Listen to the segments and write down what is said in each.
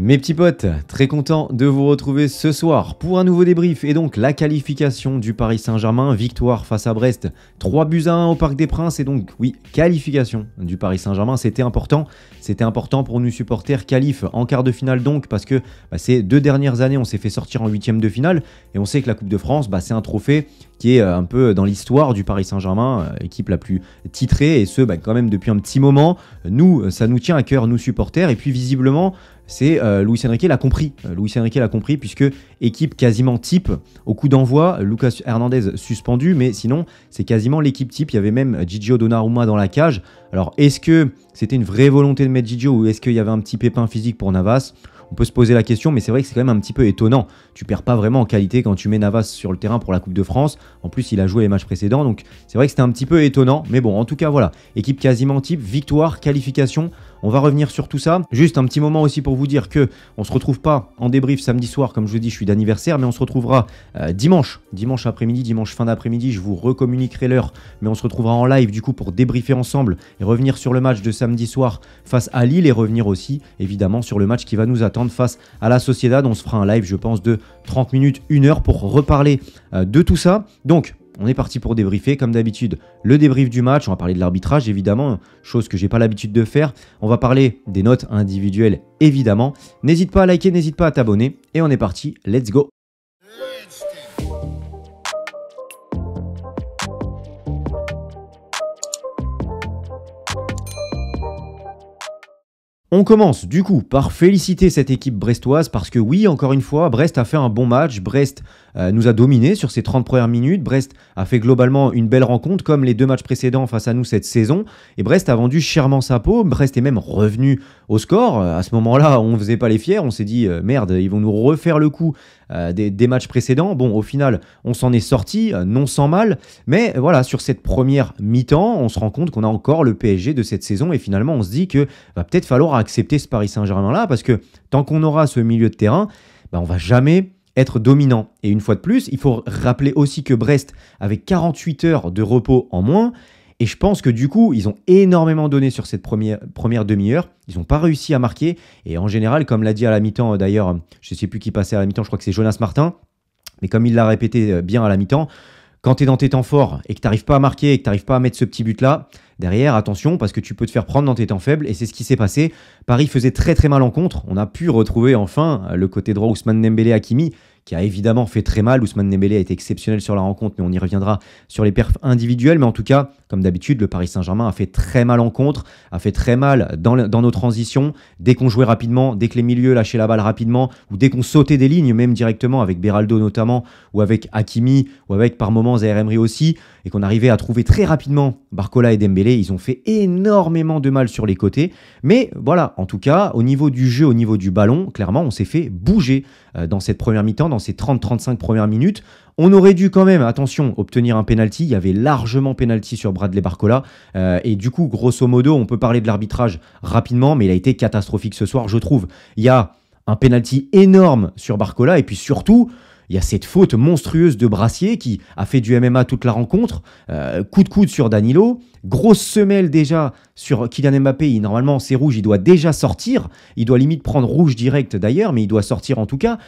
Mes petits potes, très content de vous retrouver ce soir pour un nouveau débrief et donc la qualification du Paris Saint-Germain, victoire face à Brest, 3 buts à 1 au Parc des Princes et donc oui, qualification du Paris Saint-Germain, c'était important, c'était important pour nous supporters, qualif en quart de finale donc parce que bah, ces deux dernières années on s'est fait sortir en huitième de finale et on sait que la Coupe de France bah, c'est un trophée qui est euh, un peu dans l'histoire du Paris Saint-Germain, euh, équipe la plus titrée, et ce, bah, quand même depuis un petit moment. Nous, euh, ça nous tient à cœur, nous supporters, et puis visiblement, c'est louis Luis l'a compris. louis Luis l'a compris puisque équipe quasiment type au coup d'envoi, Lucas Hernandez suspendu, mais sinon c'est quasiment l'équipe type. Il y avait même Gigio Donnarumma dans la cage. Alors est-ce que c'était une vraie volonté de mettre Gigio ou est-ce qu'il y avait un petit pépin physique pour Navas on peut se poser la question, mais c'est vrai que c'est quand même un petit peu étonnant. Tu perds pas vraiment en qualité quand tu mets Navas sur le terrain pour la Coupe de France. En plus, il a joué les matchs précédents, donc c'est vrai que c'était un petit peu étonnant. Mais bon, en tout cas, voilà. Équipe quasiment type, victoire, qualification. On va revenir sur tout ça. Juste un petit moment aussi pour vous dire que on se retrouve pas en débrief samedi soir, comme je vous dis, je suis d'anniversaire, mais on se retrouvera euh, dimanche, dimanche après-midi, dimanche fin d'après-midi. Je vous recommuniquerai l'heure, mais on se retrouvera en live du coup pour débriefer ensemble et revenir sur le match de samedi soir face à Lille et revenir aussi évidemment sur le match qui va nous attendre face à la Sociedad. On se fera un live, je pense, de 30 minutes, 1 heure pour reparler euh, de tout ça. Donc on est parti pour débriefer, comme d'habitude, le débrief du match, on va parler de l'arbitrage évidemment, chose que j'ai pas l'habitude de faire, on va parler des notes individuelles évidemment, n'hésite pas à liker, n'hésite pas à t'abonner, et on est parti, let's go On commence du coup par féliciter cette équipe brestoise parce que oui, encore une fois, Brest a fait un bon match, Brest euh, nous a dominé sur ces 30 premières minutes. Brest a fait globalement une belle rencontre, comme les deux matchs précédents face à nous cette saison. Et Brest a vendu chèrement sa peau. Brest est même revenu au score. Euh, à ce moment-là, on ne faisait pas les fiers. On s'est dit, euh, merde, ils vont nous refaire le coup des, matchs précédents. Bon, au final, on s'en est sorti, non sans mal. Mais voilà, sur cette première mi-temps, on se rend compte qu'on a encore le PSG de cette saison. Et finalement, on se dit que va peut-être falloir accepter ce Paris Saint-Germain-là, parce que tant qu'on aura ce milieu de terrain, on bah, on va jamais être dominant. Et une fois de plus, il faut rappeler aussi que Brest avait 48 heures de repos en moins. Et je pense que du coup, ils ont énormément donné sur cette première, première demi-heure. Ils n'ont pas réussi à marquer. Et en général, comme l'a dit à la mi-temps, euh, d'ailleurs, je ne sais plus qui passait à la mi-temps, je crois que c'est Jonas Martin. Mais comme il l'a répété euh, bien à la mi-temps, quand tu es dans tes temps forts et que tu n'arrives pas à marquer et que tu n'arrives pas à mettre ce petit but-là, derrière, attention, parce que tu peux te faire prendre dans tes temps faibles. Et c'est ce qui s'est passé. Paris faisait très très mal en contre. On a pu retrouver enfin le côté droit Ousmane Dembélé Hakimi qui a évidemment fait très mal. Ousmane Dembélé a été exceptionnel sur la rencontre, mais on y reviendra sur les perfs individuels, Mais en tout cas, comme d'habitude, le Paris Saint-Germain a fait très mal en contre, a fait très mal dans, nos transitions. Dès qu'on jouait rapidement, dès que les milieux lâchaient la balle rapidement, ou dès qu'on sautait des lignes, même directement avec Beraldo notamment, ou avec Hakimi, ou avec par moments Zaire aussi, et qu'on arrivait à trouver très rapidement Barcola et Dembélé, ils ont fait énormément de mal sur les côtés. Mais voilà, en tout cas, au niveau du jeu, au niveau du ballon, clairement, on s'est fait bouger euh, dans cette première mi-temps, ces 30-35 premières minutes. On aurait dû quand même, attention, obtenir un penalty. Il y avait largement penalty sur Bradley Barcola. Euh, et du coup, grosso modo, on peut parler de l'arbitrage rapidement, mais il a été catastrophique ce soir, je trouve. Il y a un penalty énorme sur Barcola, et puis surtout, il y a cette faute monstrueuse de Brassier qui a fait du MMA toute la rencontre. Euh, coup de coude sur Danilo. Grosse semelle déjà sur Kylian Mbappé. Il, normalement, c'est rouge. Il doit déjà sortir. Il doit limite prendre rouge direct d'ailleurs, mais il doit sortir en tout cas.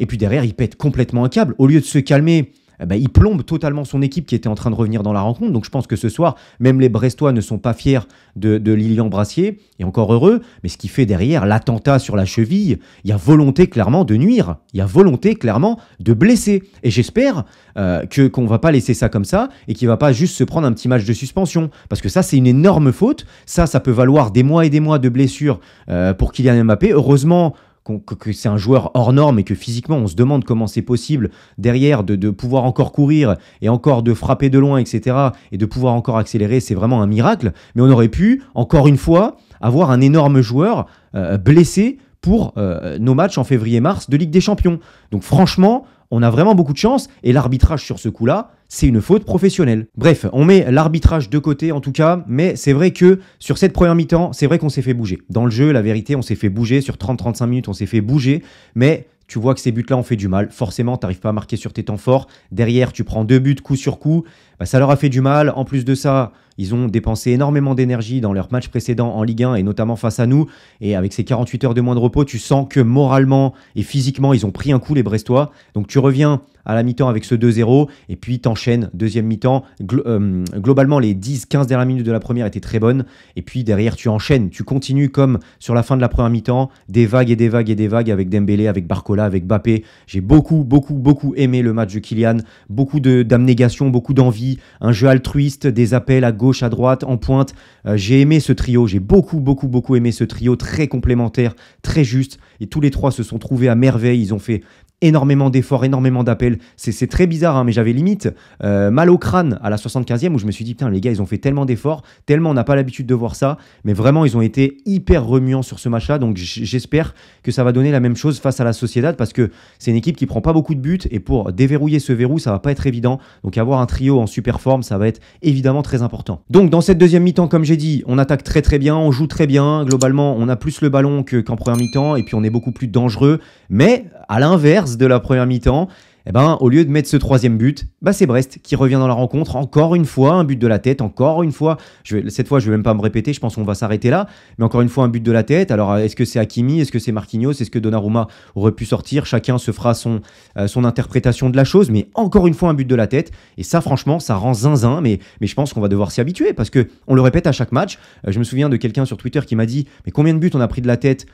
Et puis derrière, il pète complètement un câble. Au lieu de se calmer, eh ben, il plombe totalement son équipe qui était en train de revenir dans la rencontre. Donc je pense que ce soir, même les Brestois ne sont pas fiers de, Lilian Brassier, et encore heureux, mais ce qui fait derrière l'attentat sur la cheville, il y a volonté clairement de nuire, il y a volonté clairement de blesser. Et j'espère euh, que qu'on va pas laisser ça comme ça, et qu'il va pas juste se prendre un petit match de suspension, parce que ça c'est une énorme faute, ça ça peut valoir des mois et des mois de blessures y euh, pour Kylian Mbappé. Heureusement, que, c'est un joueur hors norme et que physiquement on se demande comment c'est possible derrière de, pouvoir encore courir et encore de frapper de loin, etc. et de pouvoir encore accélérer, c'est vraiment un miracle. Mais on aurait pu, encore une fois, avoir un énorme joueur euh, blessé pour euh, nos matchs en février-mars de Ligue des Champions. Donc franchement, on a vraiment beaucoup de chance et l'arbitrage sur ce coup-là, c'est une faute professionnelle. Bref, on met l'arbitrage de côté en tout cas, mais c'est vrai que sur cette première mi-temps, c'est vrai qu'on s'est fait bouger. Dans le jeu, la vérité, on s'est fait bouger. Sur 30-35 minutes, on s'est fait bouger, mais tu vois que ces buts-là ont fait du mal. Forcément, tu n'arrives pas à marquer sur tes temps forts. Derrière, tu prends deux buts coup sur coup. Bah, ça leur a fait du mal. En plus de ça, ils ont dépensé énormément d'énergie dans leur match précédent en Ligue 1 et notamment face à nous. Et avec ces 48 heures de moins de repos, tu sens que moralement et physiquement, ils ont pris un coup les Brestois. Donc tu reviens à la mi-temps avec ce 2-0 et puis t'enchaînes deuxième mi-temps. Euh, globalement, les 10-15 dernières minutes de la première étaient très bonnes. Et puis derrière, tu enchaînes, tu continues comme sur la fin de la première mi-temps, des vagues et des vagues et des vagues avec Dembélé, avec Barcola, avec Bappé. J'ai beaucoup, beaucoup, beaucoup aimé le match de Kylian. Beaucoup d'abnégation, beaucoup d'envie un jeu altruiste, des appels à gauche, à droite, en pointe. Euh, j'ai aimé ce trio, j'ai beaucoup, beaucoup, beaucoup aimé ce trio, très complémentaire, très juste. Et tous les trois se sont trouvés à merveille, ils ont fait énormément d'efforts, énormément d'appels. C'est très bizarre, hein, mais j'avais limite euh, mal au crâne à la 75e où je me suis dit, putain, les gars, ils ont fait tellement d'efforts, tellement on n'a pas l'habitude de voir ça, mais vraiment, ils ont été hyper remuants sur ce match-là. Donc j'espère que ça va donner la même chose face à la Sociedad parce que c'est une équipe qui prend pas beaucoup de buts et pour déverrouiller ce verrou, ça va pas être évident. Donc avoir un trio en super forme, ça va être évidemment très important. Donc dans cette deuxième mi-temps, comme j'ai dit, on attaque très très bien, on joue très bien. Globalement, on a plus le ballon qu'en première mi-temps et puis on est beaucoup plus dangereux. Mais à l'inverse de la première mi-temps, eh ben, au lieu de mettre ce troisième but, bah c'est Brest qui revient dans la rencontre. Encore une fois, un but de la tête, encore une fois. cette fois, je vais même pas me répéter, je pense qu'on va s'arrêter là. Mais encore une fois, un but de la tête. Alors, euh, est-ce que c'est Hakimi Est-ce que c'est Marquinhos Est-ce que Donnarumma aurait pu sortir Chacun se fera son, euh, son interprétation de la chose. Mais encore une fois, un but de la tête. Et ça, franchement, ça rend zinzin. Mais, mais je pense qu'on va devoir s'y habituer parce que on le répète à chaque match. Euh, je me souviens de quelqu'un sur Twitter qui m'a dit Mais combien de buts on a pris de la tête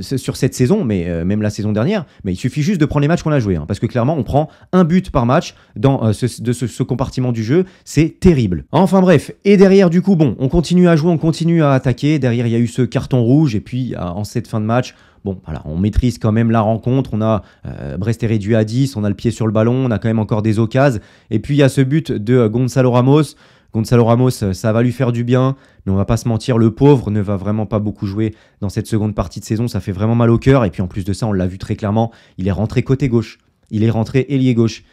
sur cette saison Mais même la saison dernière. Mais il suffit juste de prendre les matchs qu'on a joués. Hein, parce que clairement, on prend un but par match dans euh, ce, de ce, compartiment du jeu. C'est terrible. Enfin bref, et derrière, du coup, bon, on continue à jouer, on continue à attaquer. Derrière, il y a eu ce carton rouge, et puis euh, en cette fin de match, bon, voilà, on maîtrise quand même la rencontre. On a euh, Brest est réduit à 10, on a le pied sur le ballon, on a quand même encore des occasions. Et puis il y a ce but de Gonzalo Ramos. Gonzalo Ramos, ça va lui faire du bien, mais on va pas se mentir, le pauvre ne va vraiment pas beaucoup jouer dans cette seconde partie de saison. Ça fait vraiment mal au cœur. Et puis en plus de ça, on l'a vu très clairement, il est rentré côté gauche. Il est rentré ailier gauche.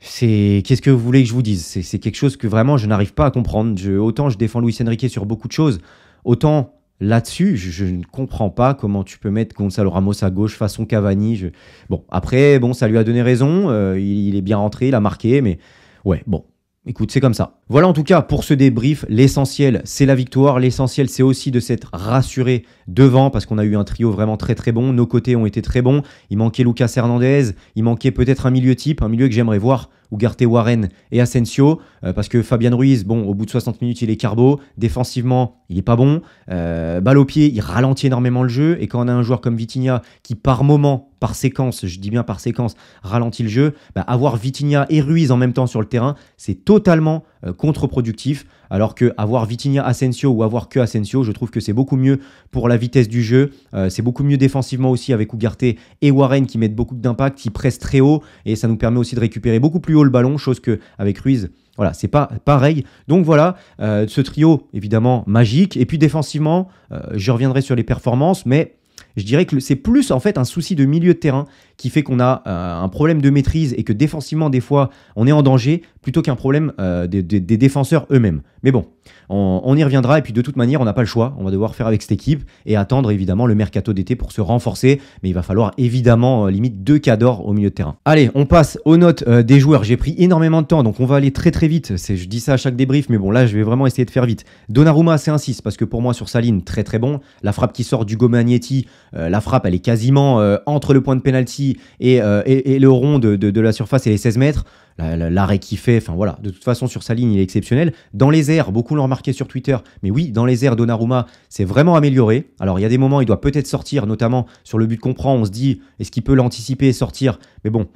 C'est qu'est-ce que vous voulez que je vous dise C'est quelque chose que vraiment je n'arrive pas à comprendre. autant je défends Luis Enrique sur beaucoup de choses, autant là-dessus, je, ne comprends pas comment tu peux mettre Gonzalo Ramos à gauche façon Cavani. Bon, après, bon, ça lui a donné raison. Euh, il, est bien rentré, il a marqué, mais ouais, bon, Écoute, c'est comme ça. Voilà en tout cas pour ce débrief. L'essentiel, c'est la victoire. L'essentiel, c'est aussi de s'être rassuré devant parce qu'on a eu un trio vraiment très très bon. Nos côtés ont été très bons. Il manquait Lucas Hernandez. Il manquait peut-être un milieu type, un milieu que j'aimerais voir Ougarté Warren et Asensio, euh, parce que Fabian Ruiz, bon, au bout de 60 minutes, il est carbo, défensivement, il est pas bon, euh, balle au pied, il ralentit énormément le jeu, et quand on a un joueur comme Vitinha qui par moment par séquence, je dis bien par séquence, ralentit le jeu, bah, avoir Vitinha et Ruiz en même temps sur le terrain, c'est totalement euh, contre-productif. Alors que avoir Vitinha Asensio ou avoir que Asensio, je trouve que c'est beaucoup mieux pour la vitesse du jeu. Euh, c'est beaucoup mieux défensivement aussi avec Ugarte et Warren qui mettent beaucoup d'impact, qui pressent très haut et ça nous permet aussi de récupérer beaucoup plus haut le ballon, chose que avec Ruiz, voilà, c'est pas pareil. Donc voilà, euh, ce trio évidemment magique. Et puis défensivement, je reviendrai sur les performances, mais je dirais que c'est plus en fait un souci de milieu de terrain qui fait qu'on a euh, un problème de maîtrise et que défensivement des fois on est en danger plutôt qu'un problème euh, des, défenseurs eux-mêmes. Mais bon, on, y reviendra et puis de toute manière on n'a pas le choix, on va devoir faire avec cette équipe et attendre évidemment le mercato d'été pour se renforcer, mais il va falloir évidemment euh, limite deux cas d'or au milieu de terrain. Allez, on passe aux notes des joueurs. J'ai pris énormément de temps donc on va aller très très vite. Je dis ça à chaque débrief, mais bon là je vais vraiment essayer de faire vite. Donnarumma c'est un 6 parce que pour moi sur sa ligne très très bon. La frappe qui sort du Gomagnetti. Euh, la frappe, elle est quasiment euh, entre le point de pénalty euh, et, le rond de, la surface et les 16 mètres. L'arrêt qu'il fait, enfin voilà, de toute façon sur sa ligne il est exceptionnel. Dans les airs, beaucoup l'ont remarqué sur Twitter, mais oui, dans les airs, Donnarumma s'est vraiment amélioré. Alors il y a des moments, il doit peut-être sortir, notamment sur le but qu'on prend, on se dit, est-ce qu'il peut l'anticiper et sortir Mais bon,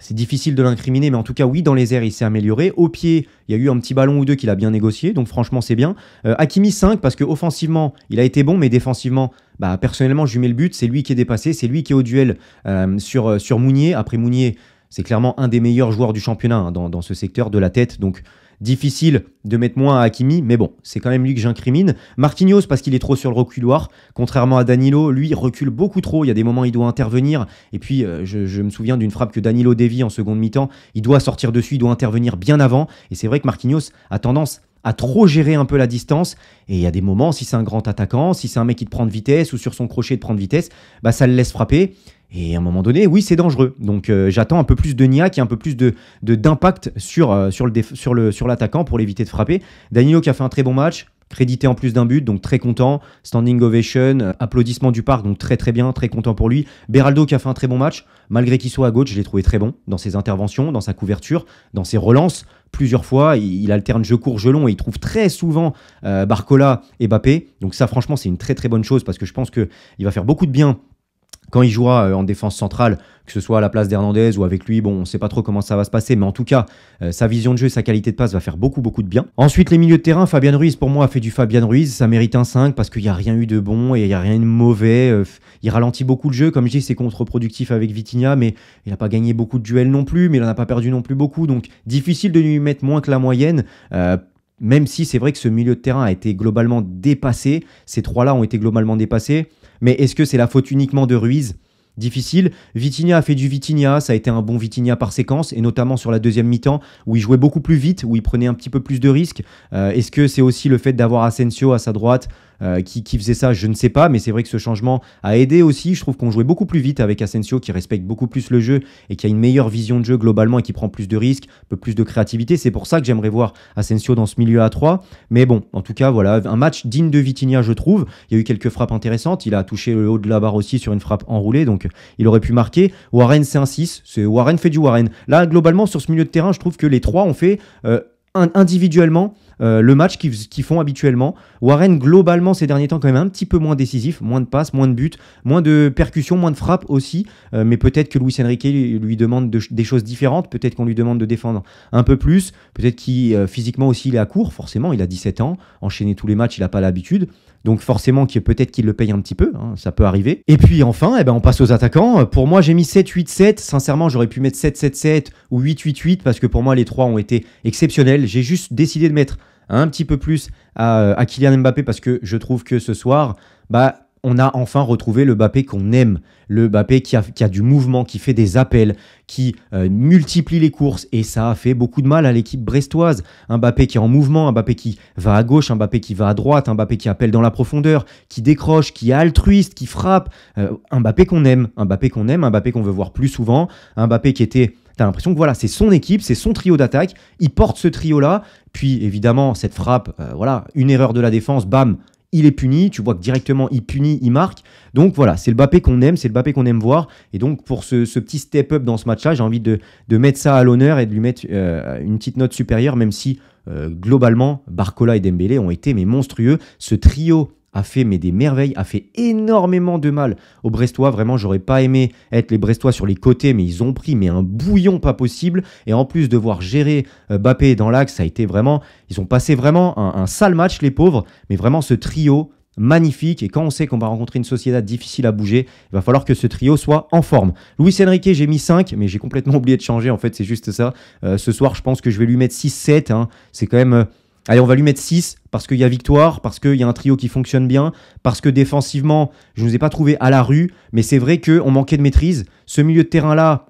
c'est difficile de l'incriminer, mais en tout cas, oui, dans les airs, il s'est amélioré. Au pied, il y a eu un petit ballon ou deux qu'il a bien négocié, donc franchement, c'est bien. Akimi Hakimi 5, parce que offensivement, il a été bon, mais défensivement, bah, personnellement, je lui mets le but. C'est lui qui est dépassé, c'est lui qui est au duel euh, sur, euh, sur Mounier. Après Mounier, c'est clairement un des meilleurs joueurs du championnat hein, dans, ce secteur de la tête. Donc, difficile de mettre moins à Hakimi, mais bon, c'est quand même lui que j'incrimine. Marquinhos, parce qu'il est trop sur le reculoir, contrairement à Danilo, lui recule beaucoup trop, il y a des moments où il doit intervenir, et puis euh, je, me souviens d'une frappe que Danilo dévie en seconde mi-temps, il doit sortir dessus, il doit intervenir bien avant, et c'est vrai que Marquinhos a tendance à trop gérer un peu la distance. Et il y a des moments, si c'est un grand attaquant, si c'est un mec qui te prend de vitesse ou sur son crochet de prendre de vitesse, bah ça le laisse frapper. Et à un moment donné, oui, c'est dangereux. Donc euh, j'attends un peu plus de qui et un peu plus de d'impact sur, euh, sur, le, sur l'attaquant pour l'éviter de frapper. Danilo qui a fait un très bon match, crédité en plus d'un but, donc très content. Standing ovation, euh, applaudissement du parc, donc très très bien, très content pour lui. Beraldo qui a fait un très bon match, malgré qu'il soit à gauche, je l'ai trouvé très bon dans ses interventions, dans sa couverture, dans ses relances plusieurs fois. Il, alterne jeu court, jeu long et il trouve très souvent euh, Barcola et Bappé. Donc ça, franchement, c'est une très très bonne chose parce que je pense qu'il va faire beaucoup de bien quand il jouera euh, en défense centrale, que ce soit à la place d'Hernandez ou avec lui, bon, on ne sait pas trop comment ça va se passer, mais en tout cas, euh, sa vision de jeu sa qualité de passe va faire beaucoup, beaucoup de bien. Ensuite, les milieux de terrain, Fabien Ruiz, pour moi, a fait du Fabien Ruiz, ça mérite un 5 parce qu'il n'y a rien eu de bon et il n'y a rien de mauvais. Euh, il ralentit beaucoup le jeu, comme je dis, c'est contre-productif avec Vitinha, mais il n'a pas gagné beaucoup de duels non plus, mais il n'en a pas perdu non plus beaucoup, donc difficile de lui mettre moins que la moyenne même si c'est vrai que ce milieu de terrain a été globalement dépassé, ces trois-là ont été globalement dépassés, mais est-ce que c'est la faute uniquement de Ruiz Difficile. Vitinha a fait du Vitinha, ça a été un bon Vitinha par séquence, et notamment sur la deuxième mi-temps, où il jouait beaucoup plus vite, où il prenait un petit peu plus de risques. Euh, est-ce que c'est aussi le fait d'avoir Asensio à sa droite euh, qui, faisait ça, je ne sais pas, mais c'est vrai que ce changement a aidé aussi. Je trouve qu'on jouait beaucoup plus vite avec Asensio, qui respecte beaucoup plus le jeu et qui a une meilleure vision de jeu globalement et qui prend plus de risques, un peu plus de créativité. C'est pour ça que j'aimerais voir Asensio dans ce milieu à 3. Mais bon, en tout cas, voilà, un match digne de Vitinia, je trouve. Il y a eu quelques frappes intéressantes. Il a touché le haut de la barre aussi sur une frappe enroulée, donc il aurait pu marquer. Warren, c'est un 6. Warren fait du Warren. Là, globalement, sur ce milieu de terrain, je trouve que les trois ont fait. Euh, individuellement euh, le match qu'ils font habituellement. Warren, globalement, ces derniers temps, quand même un petit peu moins décisif, moins de passes, moins de buts, moins de percussions, moins de frappes aussi. Euh, mais peut-être que Luis Enrique lui, demande des choses différentes. Peut-être qu'on lui demande de défendre un peu plus. Peut-être qu'il, euh, physiquement aussi, il est à court. Forcément, il a 17 ans. Enchaîner tous les matchs, il n'a pas l'habitude. Donc forcément, qui peut-être qu'il le paye un petit peu, hein, ça peut arriver. Et puis enfin, eh ben, on passe aux attaquants. Pour moi, j'ai mis 7-8-7. Sincèrement, j'aurais pu mettre 7-7-7 ou 8-8-8 parce que pour moi, les trois ont été exceptionnels. J'ai juste décidé de mettre un petit peu plus à Kylian Mbappé parce que je trouve que ce soir, bah, on a enfin retrouvé le Bappé qu'on aime, le Bappé qui a, qui a, du mouvement, qui fait des appels, qui euh, multiplie les courses, et ça a fait beaucoup de mal à l'équipe brestoise. Un Bappé qui est en mouvement, un Bappé qui va à gauche, un Bappé qui va à droite, un Bappé qui appelle dans la profondeur, qui décroche, qui est altruiste, qui frappe. Euh, un Bappé qu'on aime, un Bappé qu'on aime, un Bappé qu'on veut voir plus souvent, un Bappé qui était T'as l'impression que voilà, c'est son équipe, c'est son trio d'attaque. Il porte ce trio-là. Puis évidemment, cette frappe, euh, voilà, une erreur de la défense, bam, il est puni, tu vois que directement il punit, il marque. Donc voilà, c'est le Bappé qu'on aime, c'est le Bappé qu'on aime voir. Et donc pour ce, petit step-up dans ce match-là, j'ai envie de, mettre ça à l'honneur et de lui mettre euh, une petite note supérieure, même si euh, globalement Barcola et Dembélé ont été mais monstrueux. Ce trio a fait mais des merveilles, a fait énormément de mal aux Brestois. Vraiment, j'aurais pas aimé être les Brestois sur les côtés, mais ils ont pris mais un bouillon pas possible. Et en plus, de voir gérer euh, Bappé dans l'axe, ça a été vraiment. Ils ont passé vraiment un, sale match, les pauvres. Mais vraiment, ce trio, magnifique. Et quand on sait qu'on va rencontrer une société difficile à bouger, il va falloir que ce trio soit en forme. louis Enrique, j'ai mis 5, mais j'ai complètement oublié de changer. En fait, c'est juste ça. Euh, ce soir, je pense que je vais lui mettre 6-7. Hein. C'est quand même euh, Allez, on va lui mettre 6 parce qu'il y a victoire, parce qu'il y a un trio qui fonctionne bien, parce que défensivement, je ne vous ai pas trouvé à la rue, mais c'est vrai qu'on manquait de maîtrise. Ce milieu de terrain-là,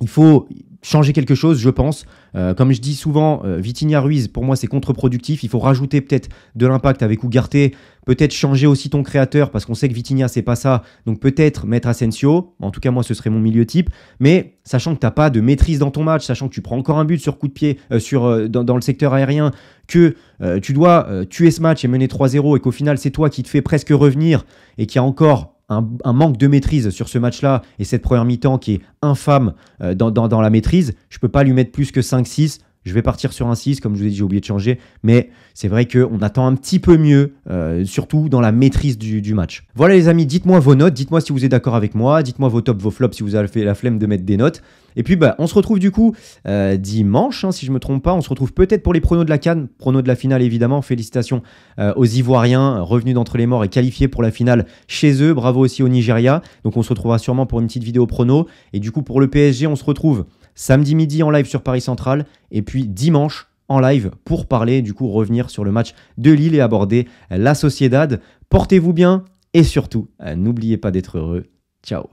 il faut, changer quelque chose, je pense. Euh, comme je dis souvent, euh, Vitinia Ruiz, pour moi, c'est contre-productif. Il faut rajouter peut-être de l'impact avec Ougarté, peut-être changer aussi ton créateur, parce qu'on sait que Vitinha, c'est pas ça. Donc peut-être mettre Asensio. En tout cas, moi, ce serait mon milieu type. Mais sachant que tu n'as pas de maîtrise dans ton match, sachant que tu prends encore un but sur coup de pied euh, sur, dans, dans, le secteur aérien, que tu dois tuer ce match et mener 3-0, et qu'au final, c'est toi qui te fais presque revenir et qui a encore un, manque de maîtrise sur ce match-là et cette première mi-temps qui est infâme euh, dans, la maîtrise, je ne peux pas lui mettre plus que 5-6 je vais partir sur un 6, comme je vous ai dit, j'ai oublié de changer. Mais c'est vrai qu'on attend un petit peu mieux, euh, surtout dans la maîtrise du, match. Voilà les amis, dites-moi vos notes, dites-moi si vous êtes d'accord avec moi, dites-moi vos tops, vos flops si vous avez fait la flemme de mettre des notes. Et puis bah, on se retrouve du coup euh, dimanche, hein, si je me trompe pas, on se retrouve peut-être pour les pronos de la Cannes, pronos de la finale évidemment, félicitations euh, aux Ivoiriens, revenus d'entre les morts et qualifiés pour la finale chez eux, bravo aussi au Nigeria, donc on se retrouvera sûrement pour une petite vidéo pronos, et du coup pour le PSG on se retrouve samedi midi en live sur Paris Central, et puis dimanche en live pour parler, du coup revenir sur le match de Lille et aborder la Sociedad. Portez-vous bien et surtout, euh, n'oubliez pas d'être heureux. Ciao